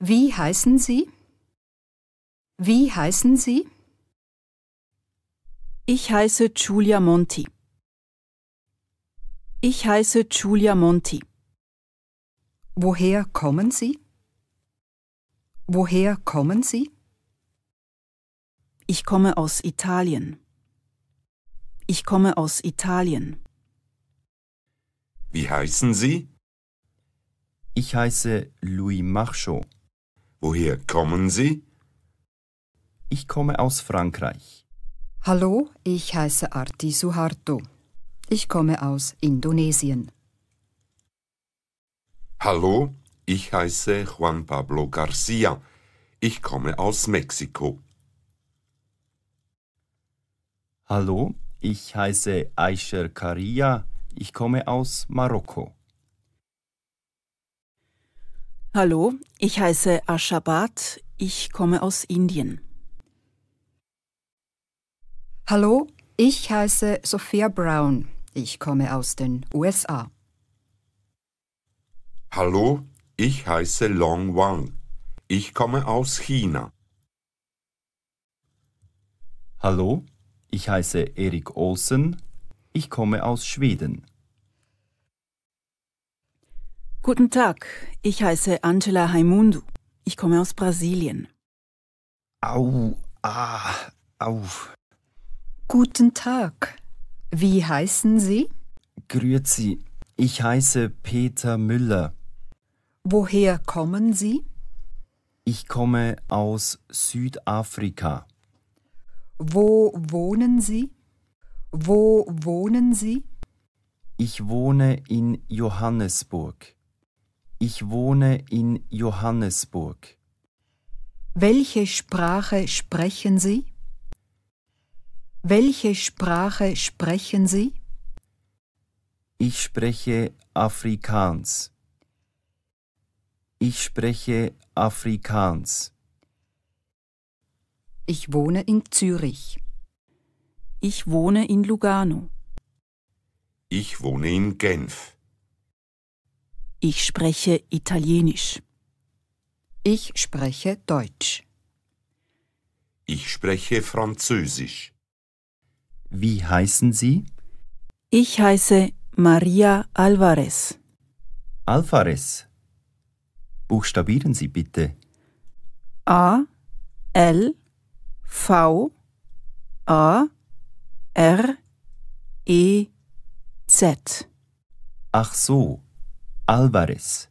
Wie heißen Sie? Wie heißen Sie? Ich heiße Giulia Monti. Ich heiße Giulia Monti. Woher kommen Sie? Woher kommen Sie? Ich komme aus Italien. Ich komme aus Italien. Wie heißen Sie? Ich heiße Louis Marchot. Woher kommen Sie? Ich komme aus Frankreich. Hallo, ich heiße Arti Suharto. Ich komme aus Indonesien. Hallo, ich heiße Juan Pablo Garcia. Ich komme aus Mexiko. Hallo, ich heiße Aisher Karia. Ich komme aus Marokko. Hallo, ich heiße Ashabat, ich komme aus Indien. Hallo, ich heiße Sophia Brown, ich komme aus den USA. Hallo, ich heiße Long Wang, ich komme aus China. Hallo, ich heiße Erik Olsen, ich komme aus Schweden. Guten Tag, ich heiße Angela Haimundu. Ich komme aus Brasilien. Au, ah, au. Guten Tag, wie heißen Sie? Grüezi, ich heiße Peter Müller. Woher kommen Sie? Ich komme aus Südafrika. Wo wohnen Sie? Wo wohnen Sie? Ich wohne in Johannesburg. Ich wohne in Johannesburg. Welche Sprache sprechen Sie? Welche Sprache sprechen Sie? Ich spreche Afrikaans. Ich spreche Afrikaans. Ich wohne in Zürich. Ich wohne in Lugano. Ich wohne in Genf. Ich spreche Italienisch. Ich spreche Deutsch. Ich spreche Französisch. Wie heißen Sie? Ich heiße Maria Alvarez. Alvarez. Buchstabieren Sie bitte. A L V A R E Z. Ach so. Alvarez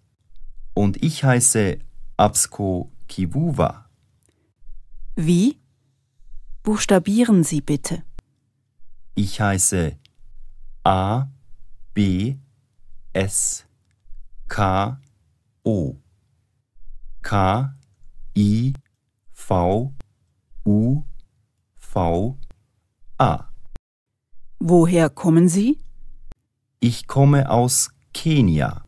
und ich heiße Absco Kivuva. Wie? Buchstabieren Sie bitte. Ich heiße A B S K O K I V U V A. Woher kommen Sie? Ich komme aus Kenia.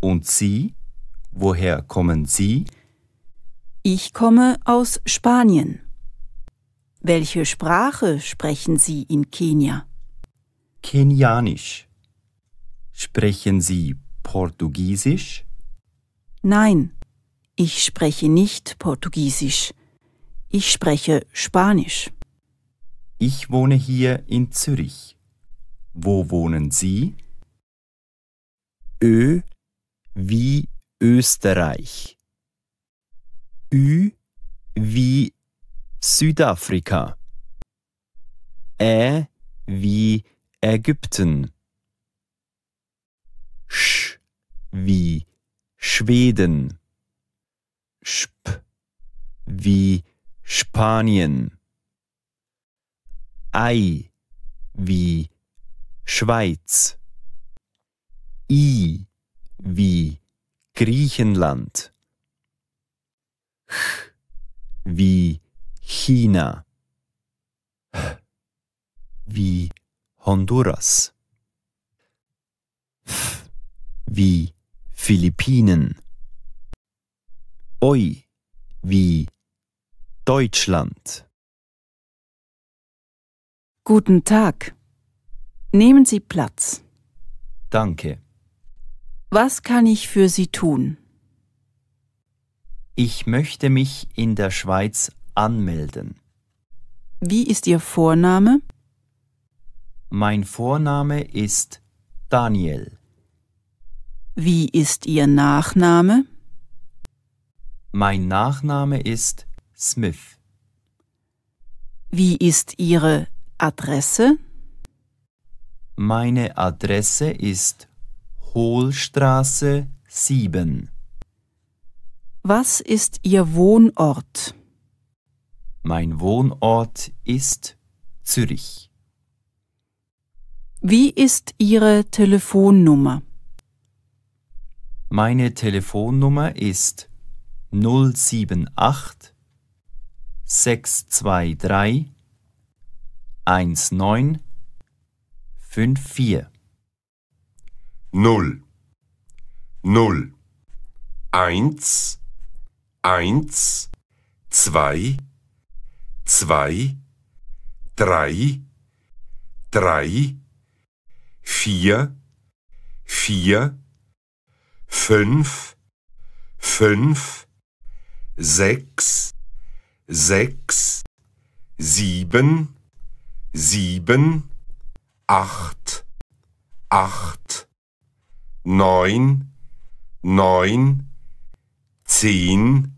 Und Sie? Woher kommen Sie? Ich komme aus Spanien. Welche Sprache sprechen Sie in Kenia? Kenianisch. Sprechen Sie Portugiesisch? Nein, ich spreche nicht Portugiesisch. Ich spreche Spanisch. Ich wohne hier in Zürich. Wo wohnen Sie? Ö wie Österreich. Ü wie Südafrika. Ä wie Ägypten. Sch wie Schweden. Sp wie Spanien. Ei wie Schweiz. I wie Griechenland. Ch wie China. H wie Honduras. F wie Philippinen. Oi wie Deutschland. Guten Tag. Nehmen Sie Platz. Danke. Was kann ich für Sie tun? Ich möchte mich in der Schweiz anmelden. Wie ist Ihr Vorname? Mein Vorname ist Daniel. Wie ist Ihr Nachname? Mein Nachname ist Smith. Wie ist Ihre Adresse? Meine Adresse ist Hohlstraße 7. Was ist Ihr Wohnort? Mein Wohnort ist Zürich. Wie ist Ihre Telefonnummer? Meine Telefonnummer ist 078 623 1954 null null eins eins zwei zwei drei drei vier vier fünf fünf sechs sechs sieben sieben acht acht neun, neun, zehn,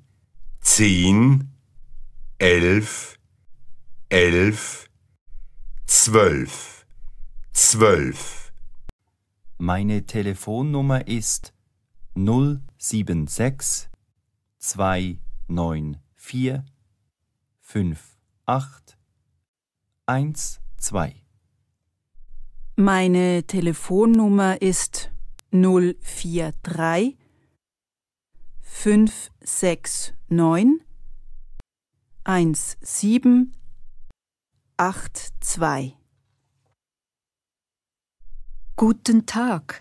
zehn, elf, elf, zwölf, zwölf. Meine Telefonnummer ist null sieben sechs zwei neun vier fünf acht eins zwei. Meine Telefonnummer ist 043 569 1782. Guten Tag,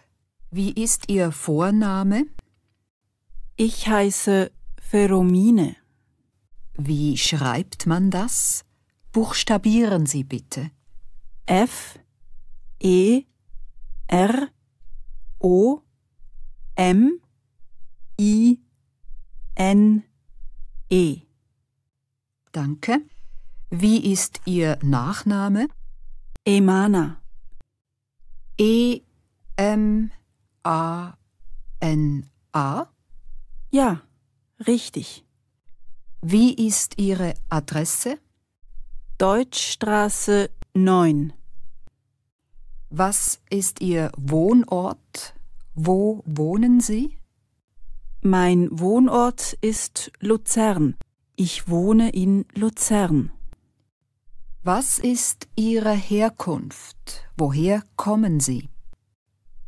wie ist Ihr Vorname? Ich heiße Feromine. Wie schreibt man das? Buchstabieren Sie bitte. F E R O M I N E. Danke. Wie ist Ihr Nachname? Emana. E M A N A? Ja, richtig. Wie ist Ihre Adresse? Deutschstraße 9. Was ist Ihr Wohnort? Wo wohnen Sie? Mein Wohnort ist Luzern. Ich wohne in Luzern. Was ist Ihre Herkunft? Woher kommen Sie?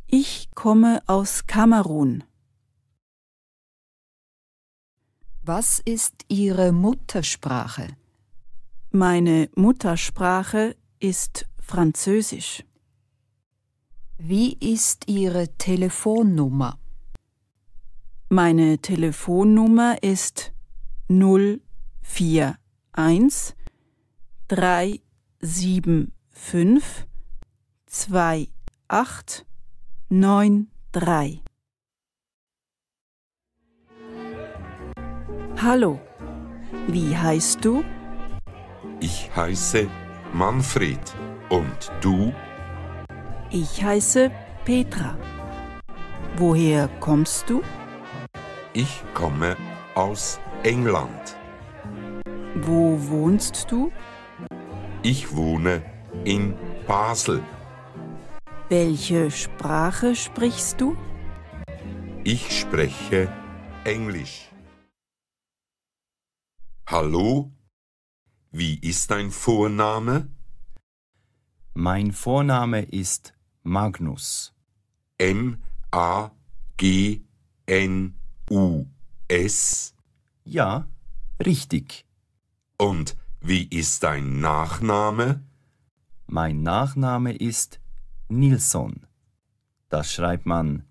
Ich komme aus Kamerun. Was ist Ihre Muttersprache? Meine Muttersprache ist Französisch. Wie ist Ihre Telefonnummer? Meine Telefonnummer ist 041 375 2893. Hallo, wie heißt du? Ich heiße Manfred und du? Ich heiße Petra. Woher kommst du? Ich komme aus England. Wo wohnst du? Ich wohne in Basel. Welche Sprache sprichst du? Ich spreche Englisch. Hallo, wie ist dein Vorname? Mein Vorname ist Magnus. M-A-G-N-U-S? Ja, richtig. Und wie ist dein Nachname? Mein Nachname ist Nilsson. Das schreibt man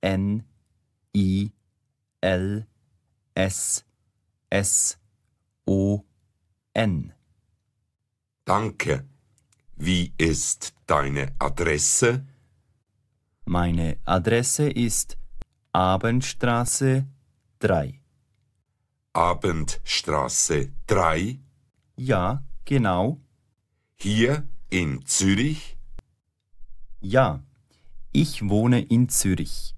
N I L S S O N. Danke. Wie ist deine Adresse? Meine Adresse ist Abendstraße 3. Abendstraße 3? Ja, genau. Hier in Zürich? Ja, ich wohne in Zürich.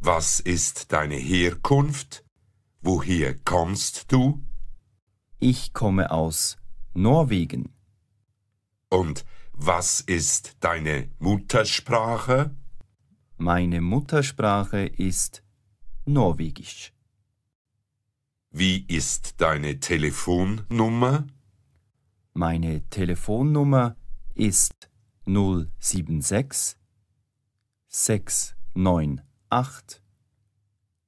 Was ist deine Herkunft? Woher kommst du? Ich komme aus Norwegen. Und was ist deine Muttersprache? Meine Muttersprache ist Norwegisch. Wie ist deine Telefonnummer? Meine Telefonnummer ist 076 698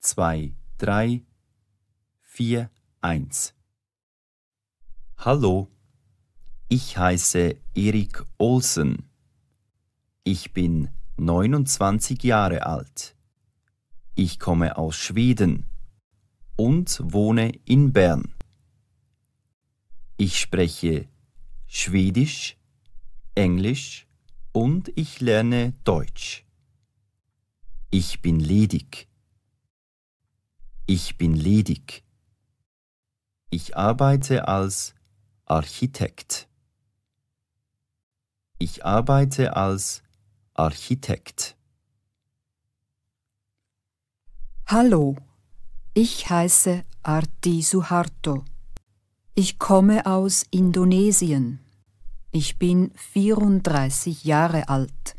2341. Hallo. Ich heiße Erik Olsen. Ich bin 29 Jahre alt. Ich komme aus Schweden und wohne in Bern. Ich spreche Schwedisch, Englisch und ich lerne Deutsch. Ich bin ledig. Ich bin ledig. Ich arbeite als Architekt. Ich arbeite als Architekt. Hallo, ich heiße Arti Suharto. Ich komme aus Indonesien. Ich bin 34 Jahre alt.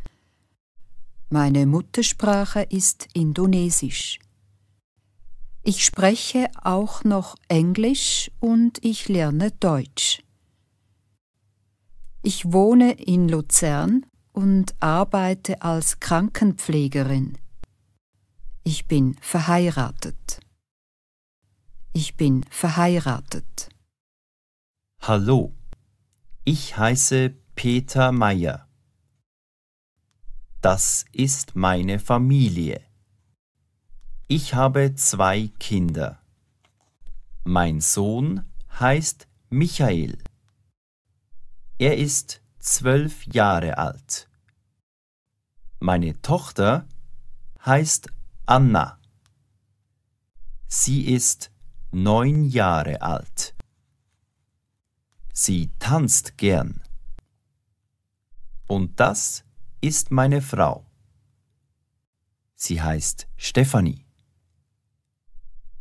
Meine Muttersprache ist Indonesisch. Ich spreche auch noch Englisch und ich lerne Deutsch. Ich wohne in Luzern und arbeite als Krankenpflegerin. Ich bin verheiratet. Ich bin verheiratet. Hallo, ich heiße Peter Meyer. Das ist meine Familie. Ich habe zwei Kinder. Mein Sohn heißt Michael. Er ist zwölf Jahre alt. Meine Tochter heißt Anna. Sie ist neun Jahre alt. Sie tanzt gern. Und das ist meine Frau. Sie heißt Stephanie.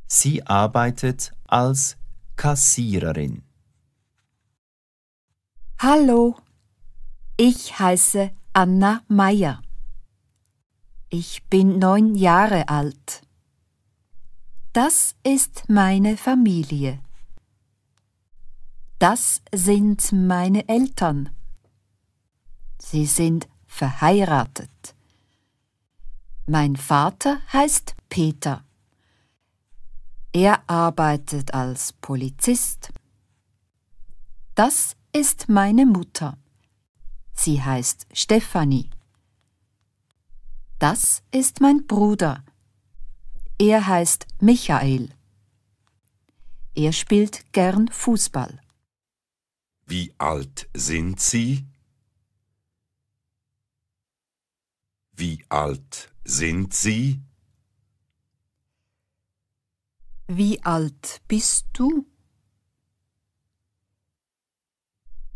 Sie arbeitet als Kassiererin. Hallo, ich heiße Anna Meyer. Ich bin neun Jahre alt. Das ist meine Familie. Das sind meine Eltern. Sie sind verheiratet. Mein Vater heißt Peter. Er arbeitet als Polizist. Das ist meine Mutter. Sie heißt Stefanie. Das ist mein Bruder. Er heißt Michael. Er spielt gern Fußball. Wie alt sind Sie? Wie alt sind Sie? Wie alt bist du?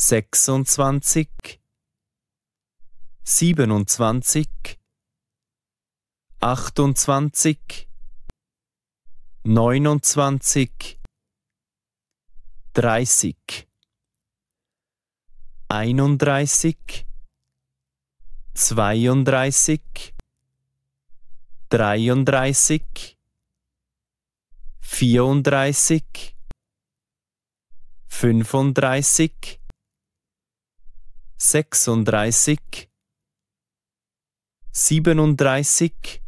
sechsundzwanzig, siebenundzwanzig, achtundzwanzig, neunundzwanzig, dreißig, einunddreißig, zweiunddreißig, dreiunddreißig, vierunddreißig, fünfunddreißig sechsunddreißig, siebenunddreißig,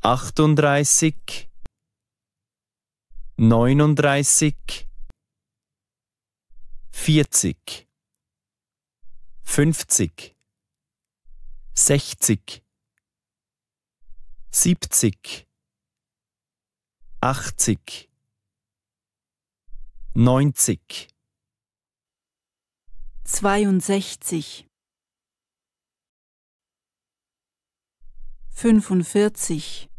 achtunddreißig, neununddreißig, vierzig, fünfzig, sechzig, siebzig, achtzig, neunzig zweiundsechzig, fünfundvierzig.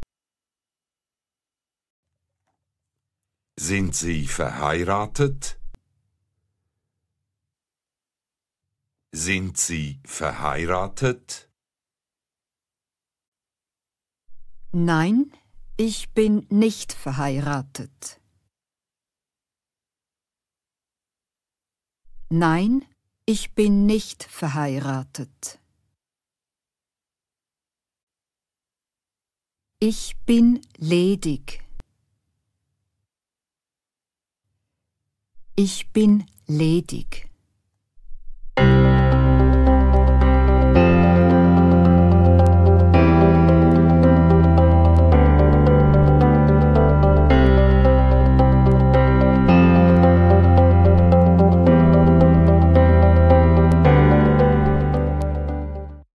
Sind Sie verheiratet? Sind Sie verheiratet? Nein, ich bin nicht verheiratet. Nein, ich bin nicht verheiratet. Ich bin ledig. Ich bin ledig.